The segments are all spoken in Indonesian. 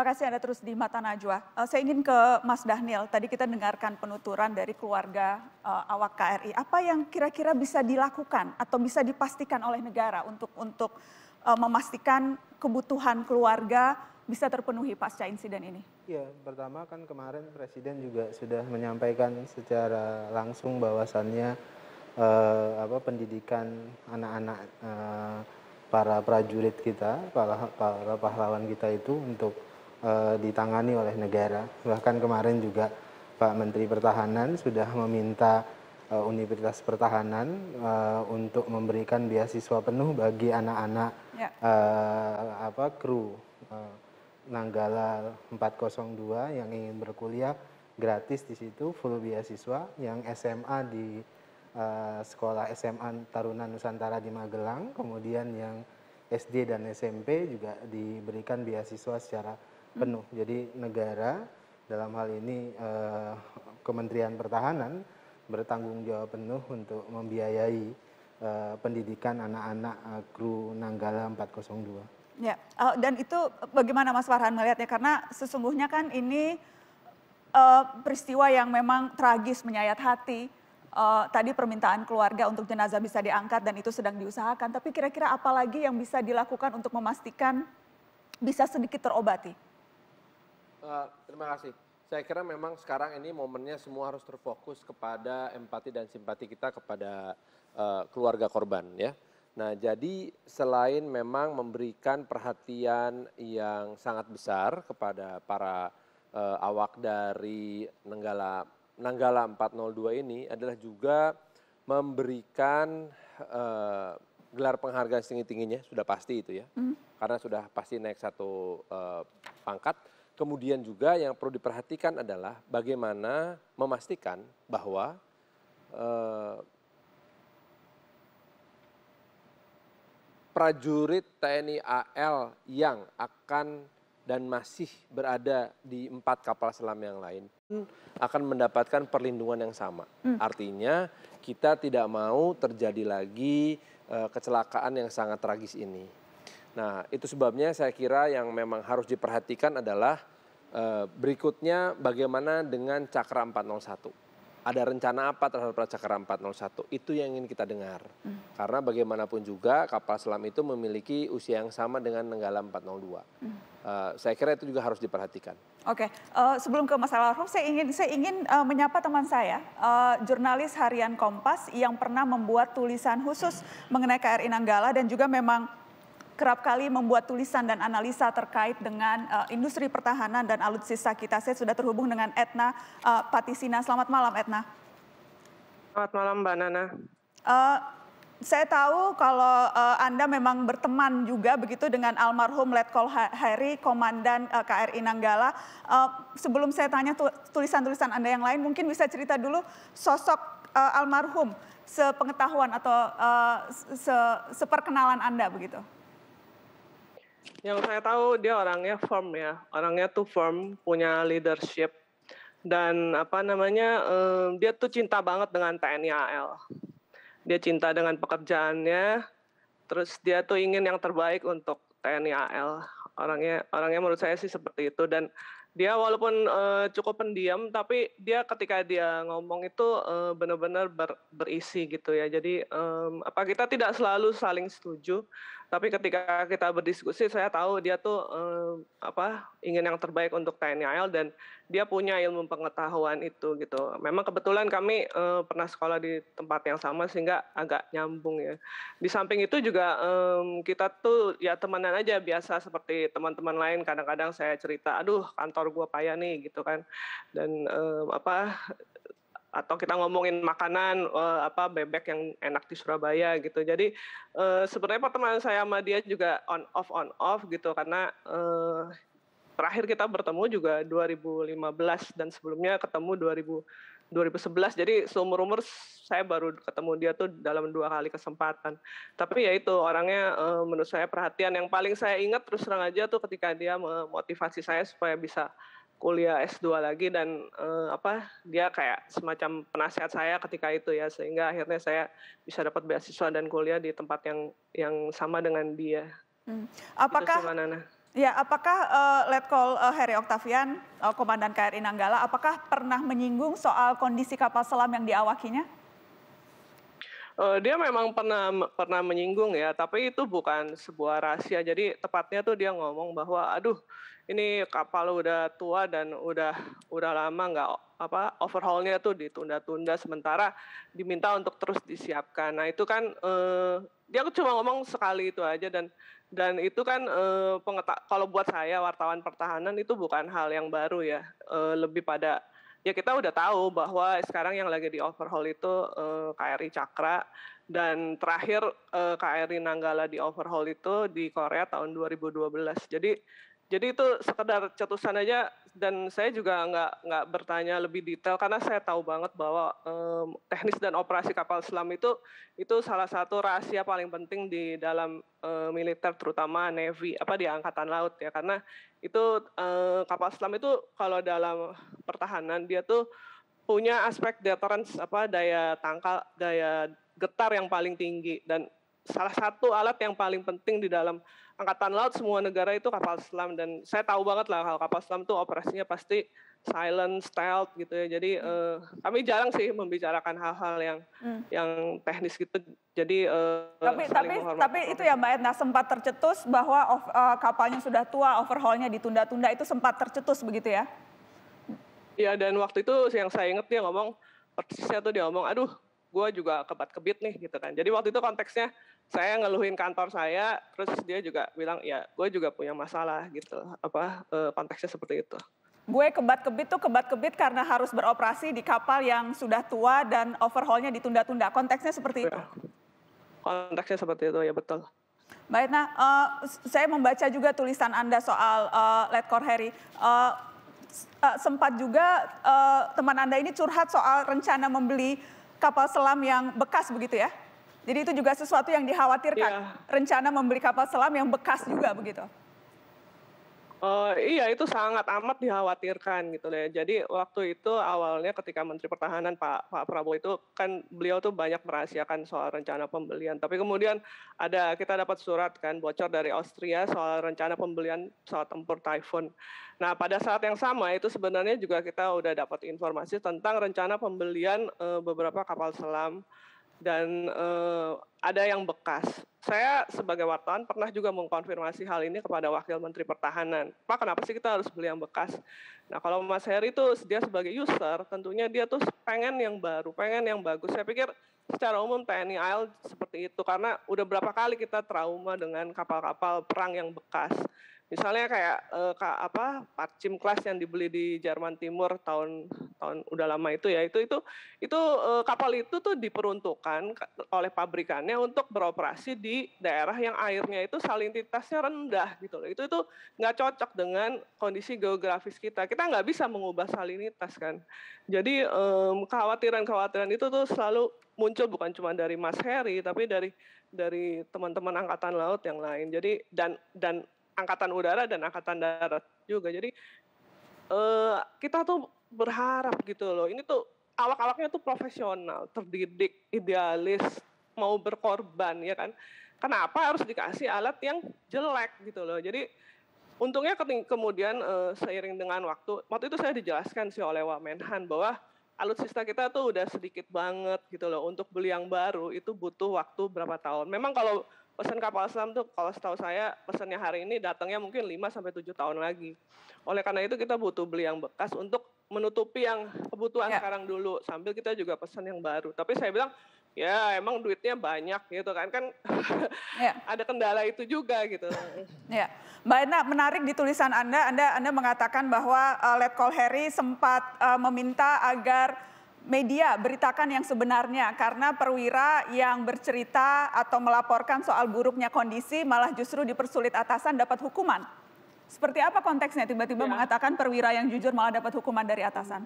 Terima kasih Anda terus di Mata Najwa. Uh, saya ingin ke Mas Dahnil. Tadi kita dengarkan penuturan dari keluarga uh, awak KRI. Apa yang kira-kira bisa dilakukan atau bisa dipastikan oleh negara untuk untuk uh, memastikan kebutuhan keluarga bisa terpenuhi pasca insiden ini? Ya, pertama kan kemarin Presiden juga sudah menyampaikan secara langsung bahwasannya uh, apa pendidikan anak-anak para prajurit kita, para, para pahlawan kita itu untuk Eh, ditangani oleh negara. Bahkan kemarin juga Pak Menteri Pertahanan sudah meminta eh, Universitas Pertahanan uh, untuk memberikan beasiswa penuh bagi anak-anak ya. uh, apa kru uh, Nanggala 402 yang ingin berkuliah gratis di situ full beasiswa yang SMA di uh, sekolah SMA Taruna Nusantara di Magelang kemudian yang SD dan SMP juga diberikan beasiswa secara Hmm. penuh. Jadi negara dalam hal ini eh, Kementerian Pertahanan bertanggung jawab penuh untuk membiayai eh, pendidikan anak-anak eh, kru Nanggala 402. Ya, eh, dan itu bagaimana Mas Farhan melihatnya? Karena sesungguhnya kan ini uh, peristiwa yang memang tragis menyayat hati. Uh, tadi permintaan keluarga untuk jenazah bisa diangkat dan itu sedang diusahakan. Tapi kira-kira apa lagi yang bisa dilakukan untuk memastikan bisa sedikit terobati? Eh, terima kasih. Saya kira memang sekarang ini momennya semua harus terfokus kepada empati dan simpati kita kepada uh, keluarga korban ya. Nah, jadi selain memang memberikan perhatian yang sangat besar kepada para uh, awak dari Nenggala Nanggala 402 ini adalah juga memberikan uh, gelar penghargaan setinggi-tingginya sudah pasti itu ya. Mm. Karena sudah pasti naik satu uh, pangkat Kemudian juga yang perlu diperhatikan adalah bagaimana memastikan bahwa eh, prajurit TNI AL yang akan dan masih berada di empat kapal selam yang lain akan mendapatkan perlindungan yang sama. Hmm. Artinya kita tidak mau terjadi lagi eh, kecelakaan yang sangat tragis ini. Nah, itu sebabnya saya kira yang memang harus diperhatikan adalah eh, berikutnya bagaimana dengan Cakra 401. Ada rencana apa terhadap Cakra 401? Itu yang ingin kita dengar. Hmm. Karena bagaimanapun juga kapal selam itu memiliki usia yang sama dengan Nenggala 402. Hmm. Uh, saya kira itu juga harus diperhatikan. Oke, okay. uh, eh, sebelum ke masalah Rob, saya ingin saya ingin uh, menyapa teman saya, uh, jurnalis harian Kompas yang pernah membuat tulisan khusus mengenai KRI Nanggala dan juga memang kerap kali membuat tulisan dan analisa terkait dengan uh, industri pertahanan dan alutsista kita. Saya sudah terhubung dengan Etna uh, Patisina. Selamat malam, Etna. Selamat malam, Mbak Nana. Uh, saya tahu kalau uh, Anda memang berteman juga begitu dengan almarhum Letkol Harry Komandan uh, KRI Nanggala. Uh, sebelum saya tanya tulisan-tulisan Anda yang lain, mungkin bisa cerita dulu sosok uh, almarhum sepengetahuan atau uh, se seperkenalan Anda begitu. Yang saya tahu dia orangnya firm ya, orangnya tuh firm, punya leadership dan apa namanya um, dia tuh cinta banget dengan TNI AL. Dia cinta dengan pekerjaannya, terus dia tuh ingin yang terbaik untuk TNI AL. Orangnya orangnya menurut saya sih seperti itu dan dia walaupun uh, cukup pendiam tapi dia ketika dia ngomong itu uh, benar-benar ber, berisi gitu ya jadi um, apa kita tidak selalu saling setuju tapi ketika kita berdiskusi saya tahu dia tuh um, apa ingin yang terbaik untuk TNI AL dan dia punya ilmu pengetahuan itu gitu. Memang kebetulan kami um, pernah sekolah di tempat yang sama sehingga agak nyambung ya. Di samping itu juga um, kita tuh ya temenan aja biasa seperti teman-teman lain kadang-kadang saya cerita, aduh kantor gua payah nih gitu kan. Dan um, apa atau kita ngomongin makanan uh, apa bebek yang enak di Surabaya gitu. Jadi uh, sebenarnya pertemanan saya sama dia juga on off on off gitu karena uh, terakhir kita bertemu juga 2015 dan sebelumnya ketemu 2000 2011. Jadi seumur umur saya baru ketemu dia tuh dalam dua kali kesempatan. Tapi ya itu orangnya uh, menurut saya perhatian yang paling saya ingat terus terang aja tuh ketika dia memotivasi saya supaya bisa kuliah S2 lagi dan uh, apa dia kayak semacam penasehat saya ketika itu ya sehingga akhirnya saya bisa dapat beasiswa dan kuliah di tempat yang yang sama dengan dia. Hmm. Gitu apakah sih, Nana. Ya, apakah uh, eh, Letkol uh, eh, Heri Oktavian, uh, Komandan KRI Nanggala, apakah pernah menyinggung soal kondisi kapal selam yang diawakinya? Uh, dia memang pernah pernah menyinggung ya, tapi itu bukan sebuah rahasia. Jadi tepatnya tuh dia ngomong bahwa, aduh, ini kapal udah tua dan udah udah lama nggak apa overhaulnya tuh ditunda-tunda sementara diminta untuk terus disiapkan. Nah itu kan eh, dia cuma ngomong sekali itu aja dan dan itu kan eh, pengeta- kalau buat saya wartawan pertahanan itu bukan hal yang baru ya eh, lebih pada ya kita udah tahu bahwa sekarang yang lagi di overhaul itu eh, KRI Cakra dan terakhir eh, KRI Nanggala di overhaul itu di Korea tahun 2012. Jadi jadi itu sekedar cetusan aja dan saya juga nggak nggak bertanya lebih detail karena saya tahu banget bahwa um, teknis dan operasi kapal selam itu itu salah satu rahasia paling penting di dalam um, militer terutama navy apa di angkatan laut ya karena itu um, kapal selam itu kalau dalam pertahanan dia tuh punya aspek deterrence apa daya tangkal daya getar yang paling tinggi dan salah satu alat yang paling penting di dalam angkatan laut semua negara itu kapal selam dan saya tahu banget lah kalau kapal selam tuh operasinya pasti silent stealth gitu ya jadi hmm. uh, kami jarang sih membicarakan hal-hal yang hmm. yang teknis gitu jadi uh, tapi tapi tapi itu ya mbak Edna sempat tercetus bahwa of, uh, kapalnya sudah tua overhaulnya ditunda-tunda itu sempat tercetus begitu ya Iya dan waktu itu yang saya inget dia ngomong persisnya tuh dia ngomong aduh gue juga kebat kebit nih gitu kan jadi waktu itu konteksnya saya ngeluhin kantor saya terus dia juga bilang ya gue juga punya masalah gitu apa eh, konteksnya seperti itu gue kebat kebit tuh kebat kebit karena harus beroperasi di kapal yang sudah tua dan overhaulnya ditunda-tunda konteksnya seperti itu iya. konteksnya seperti itu ya betul Baik, Nah, uh, saya membaca juga tulisan Anda soal uh, eh, Letkor Heri. Uh, uh, sempat juga uh, teman Anda ini curhat soal rencana membeli kapal selam yang bekas begitu ya? Jadi itu juga sesuatu yang dikhawatirkan. yeah. Rencana membeli kapal selam yang bekas juga begitu. Uh, iya itu sangat amat dikhawatirkan gitu ya. Jadi waktu itu awalnya ketika Menteri Pertahanan Pak Pak Prabowo itu kan beliau tuh banyak merahasiakan soal rencana pembelian. Tapi kemudian ada kita dapat surat kan bocor dari Austria soal rencana pembelian pesawat tempur Typhoon. Nah pada saat yang sama itu sebenarnya juga kita udah dapat informasi tentang rencana pembelian uh, beberapa kapal selam dan uh, ada yang bekas. Saya sebagai wartawan pernah juga mengkonfirmasi hal ini kepada Wakil Menteri Pertahanan. Pak, kenapa sih kita harus beli yang bekas? Nah, kalau Mas Heri itu dia sebagai user, tentunya dia tuh pengen yang baru, pengen yang bagus. Saya pikir secara umum TNI AL seperti itu karena udah berapa kali kita trauma dengan kapal-kapal perang yang bekas Misalnya kayak eh, kak, apa gym kelas yang dibeli di Jerman Timur tahun tahun udah lama itu ya itu itu itu eh, kapal itu tuh diperuntukkan oleh pabrikannya untuk beroperasi di daerah yang airnya itu salinitasnya rendah gitu loh. Itu itu nggak cocok dengan kondisi geografis kita. Kita nggak bisa mengubah salinitas kan. Jadi kekhawatiran-kekhawatiran eh, itu tuh selalu muncul bukan cuma dari Mas Heri tapi dari dari teman-teman angkatan laut yang lain. Jadi dan dan angkatan udara dan angkatan darat juga. Jadi uh, kita tuh berharap gitu loh. Ini tuh awak-awaknya tuh profesional, terdidik, idealis, mau berkorban ya kan. Kenapa harus dikasih alat yang jelek gitu loh. Jadi untungnya kemudian uh, seiring dengan waktu, waktu itu saya dijelaskan sih oleh Wamenhan bahwa alutsista kita tuh udah sedikit banget gitu loh. Untuk beli yang baru itu butuh waktu berapa tahun. Memang kalau pesan kapal selam tuh kalau setahu saya pesannya hari ini datangnya mungkin 5 sampai 7 tahun lagi. Oleh karena itu kita butuh beli yang bekas untuk menutupi yang kebutuhan ya. sekarang dulu sambil kita juga pesan yang baru. Tapi saya bilang ya emang duitnya banyak gitu kan kan ya. ada kendala itu juga gitu. Ya. Mbak Edna menarik di tulisan Anda Anda Anda mengatakan bahwa uh, Letkol Harry sempat uh, meminta agar media beritakan yang sebenarnya karena perwira yang bercerita atau melaporkan soal buruknya kondisi malah justru dipersulit atasan dapat hukuman. Seperti apa konteksnya tiba-tiba ya. mengatakan perwira yang jujur malah dapat hukuman dari atasan?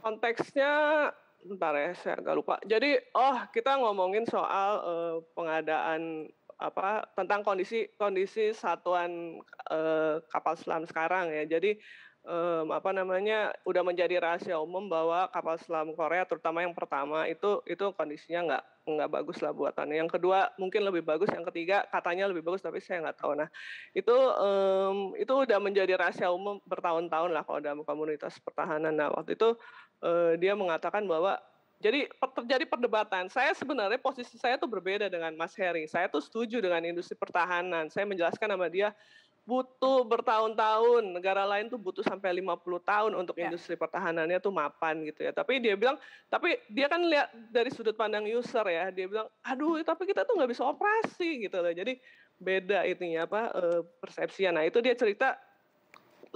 Konteksnya bentar ya saya agak lupa. Jadi oh kita ngomongin soal uh, pengadaan apa tentang kondisi kondisi satuan uh, kapal selam sekarang ya. Jadi um, apa namanya udah menjadi rahasia umum bahwa kapal selam Korea terutama yang pertama itu itu kondisinya nggak nggak bagus lah buatannya yang kedua mungkin lebih bagus yang ketiga katanya lebih bagus tapi saya nggak tahu nah itu um, itu udah menjadi rahasia umum bertahun-tahun lah kalau dalam komunitas pertahanan nah waktu itu uh, dia mengatakan bahwa jadi terjadi perdebatan. Saya sebenarnya posisi saya tuh berbeda dengan Mas Heri. Saya tuh setuju dengan industri pertahanan. Saya menjelaskan sama dia butuh bertahun-tahun. Negara lain tuh butuh sampai 50 tahun untuk yeah. industri pertahanannya tuh mapan gitu ya. Tapi dia bilang, tapi dia kan lihat dari sudut pandang user ya. Dia bilang, aduh tapi kita tuh nggak bisa operasi gitu loh. Jadi beda itunya apa eh, persepsinya. Nah itu dia cerita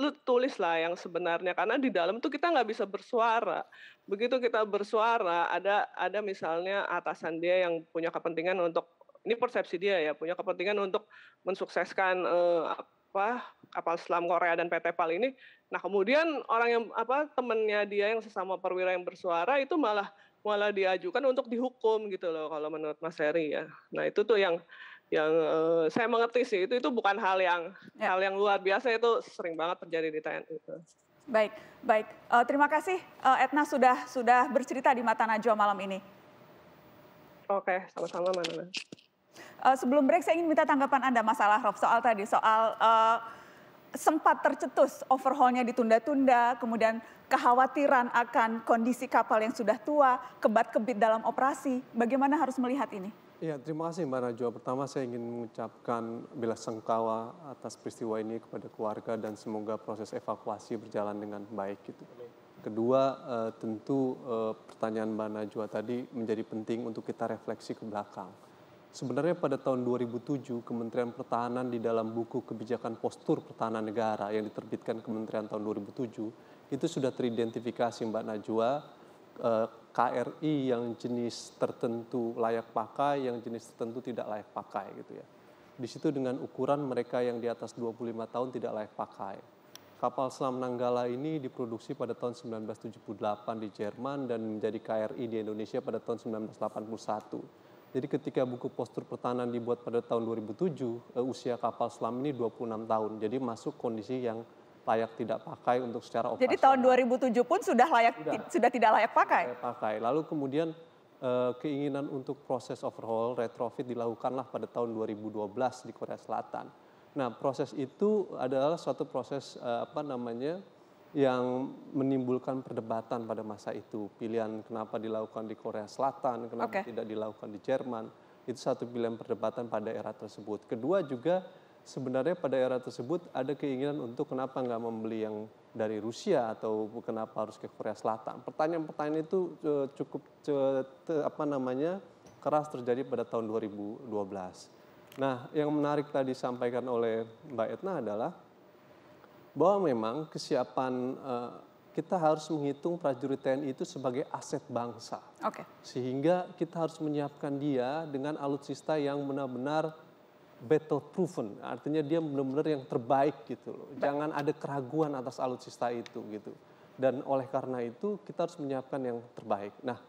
lu tulis lah yang sebenarnya karena di dalam tuh kita nggak bisa bersuara begitu kita bersuara ada ada misalnya atasan dia yang punya kepentingan untuk ini persepsi dia ya punya kepentingan untuk mensukseskan eh, apa kapal selam Korea dan PT PAL ini. Nah kemudian orang yang apa temennya dia yang sesama perwira yang bersuara itu malah malah diajukan untuk dihukum gitu loh kalau menurut Mas Heri ya. Nah itu tuh yang yang uh, saya mengerti sih itu itu bukan hal yang ya. hal yang luar biasa itu sering banget terjadi di TNI. Itu. Baik, baik. Uh, terima kasih uh, Etna sudah sudah bercerita di Mata Najwa malam ini. Oke, sama-sama -sama. Eh, sebelum break saya ingin minta tanggapan Anda masalah Rob soal tadi soal uh, sempat tercetus overhaulnya ditunda-tunda, kemudian kekhawatiran akan kondisi kapal yang sudah tua, kebat-kebit dalam operasi. Bagaimana harus melihat ini? Ya, terima kasih Mbak Najwa. Pertama saya ingin mengucapkan bila sengkawa atas peristiwa ini kepada keluarga dan semoga proses evakuasi berjalan dengan baik gitu. Kedua, eh, tentu pertanyaan Mbak Najwa tadi menjadi penting untuk kita refleksi ke belakang Sebenarnya pada tahun 2007 Kementerian Pertahanan di dalam buku kebijakan postur pertahanan negara yang diterbitkan Kementerian tahun 2007 itu sudah teridentifikasi Mbak Najwa eh, KRI yang jenis tertentu layak pakai, yang jenis tertentu tidak layak pakai gitu ya. Di situ dengan ukuran mereka yang di atas 25 tahun tidak layak pakai. Kapal selam Nanggala ini diproduksi pada tahun 1978 di Jerman dan menjadi KRI di Indonesia pada tahun 1981. Jadi ketika buku postur pertahanan dibuat pada tahun 2007, eh, usia kapal selam ini 26 tahun. Jadi masuk kondisi yang layak tidak pakai untuk secara operasional. Jadi tahun 2007 pun sudah layak sudah, sudah tidak layak pakai. Layak pakai. Lalu kemudian eh, keinginan untuk proses overhaul retrofit dilakukanlah pada tahun 2012 di Korea Selatan. Nah, proses itu adalah suatu proses eh, apa namanya yang menimbulkan perdebatan pada masa itu. Pilihan kenapa dilakukan di Korea Selatan, kenapa okay. tidak dilakukan di Jerman. Itu satu pilihan perdebatan pada era tersebut. Kedua juga sebenarnya pada era tersebut ada keinginan untuk kenapa nggak membeli yang dari Rusia atau kenapa harus ke Korea Selatan. Pertanyaan-pertanyaan itu eh, cukup eh, apa namanya keras terjadi pada tahun 2012. Nah, yang menarik tadi disampaikan oleh Mbak Etna adalah bahwa memang kesiapan uh, kita harus menghitung prajurit TNI itu sebagai aset bangsa. Okay. Sehingga kita harus menyiapkan dia dengan alutsista yang benar-benar battle proven. Artinya dia benar-benar yang terbaik gitu loh. Ba Jangan ada keraguan atas alutsista itu gitu. Dan oleh karena itu kita harus menyiapkan yang terbaik. Nah,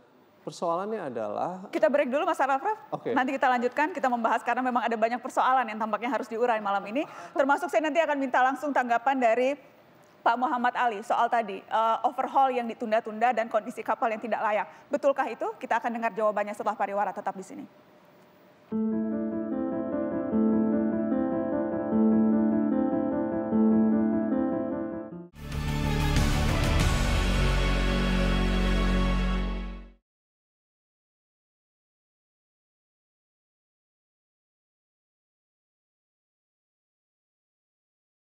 Persoalannya adalah kita break dulu Mas Araf. Okay. Nanti kita lanjutkan kita membahas karena memang ada banyak persoalan yang tampaknya harus diurai malam ini. Termasuk saya nanti akan minta langsung tanggapan dari Pak Muhammad Ali soal tadi uh, overhaul yang ditunda-tunda dan kondisi kapal yang tidak layak. Betulkah itu? Kita akan dengar jawabannya setelah pariwara tetap di sini.